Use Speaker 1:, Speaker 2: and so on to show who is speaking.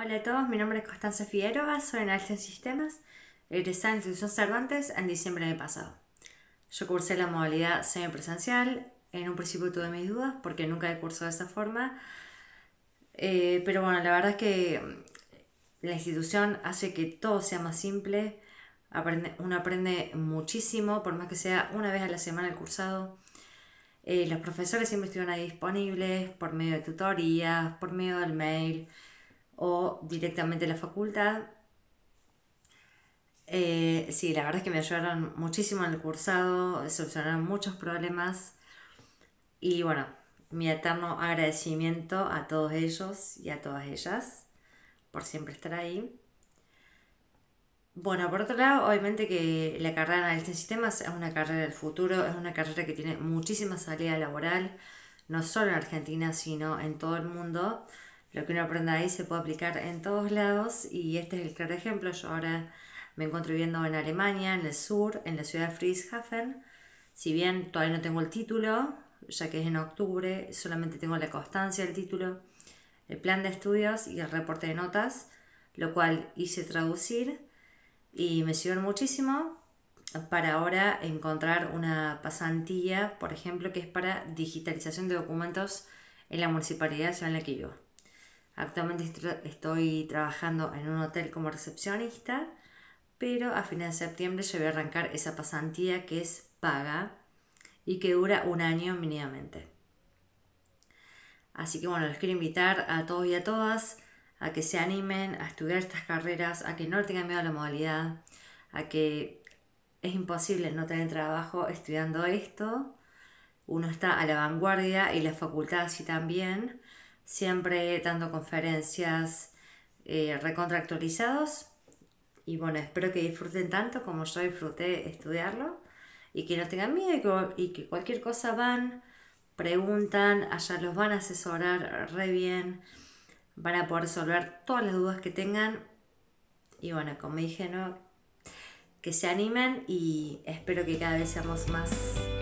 Speaker 1: Hola a todos, mi nombre es Constanza Figueroa, soy analista en sistemas, egresada en la institución Cervantes en diciembre del pasado. Yo cursé la modalidad semipresencial, en un principio tuve mis dudas porque nunca he cursado de esa forma, eh, pero bueno, la verdad es que mm, la institución hace que todo sea más simple, uno aprende muchísimo, por más que sea una vez a la semana el cursado. Eh, los profesores siempre estuvieron ahí disponibles por medio de tutorías, por medio del mail o directamente la facultad. Eh, sí, la verdad es que me ayudaron muchísimo en el cursado, solucionaron muchos problemas y bueno, mi eterno agradecimiento a todos ellos y a todas ellas por siempre estar ahí. Bueno, por otro lado, obviamente que la carrera de analista en sistemas es una carrera del futuro, es una carrera que tiene muchísima salida laboral, no solo en Argentina, sino en todo el mundo lo que uno aprenda ahí se puede aplicar en todos lados y este es el claro ejemplo. Yo ahora me encuentro viviendo en Alemania, en el sur, en la ciudad de Frieshafen. Si bien todavía no tengo el título, ya que es en octubre, solamente tengo la constancia del título, el plan de estudios y el reporte de notas, lo cual hice traducir y me sirvió muchísimo para ahora encontrar una pasantía, por ejemplo, que es para digitalización de documentos en la municipalidad en la que yo. Actualmente estoy trabajando en un hotel como recepcionista, pero a finales de septiembre yo voy a arrancar esa pasantía que es paga y que dura un año mínimamente. Así que bueno, les quiero invitar a todos y a todas a que se animen a estudiar estas carreras, a que no tengan miedo a la modalidad, a que es imposible no tener trabajo estudiando esto. Uno está a la vanguardia y la facultad así también siempre dando conferencias eh, recontractualizados. Y bueno, espero que disfruten tanto como yo disfruté estudiarlo y que no tengan miedo y que cualquier cosa van, preguntan, allá los van a asesorar re bien, van a poder resolver todas las dudas que tengan. Y bueno, como dije, ¿no? que se animen y espero que cada vez seamos más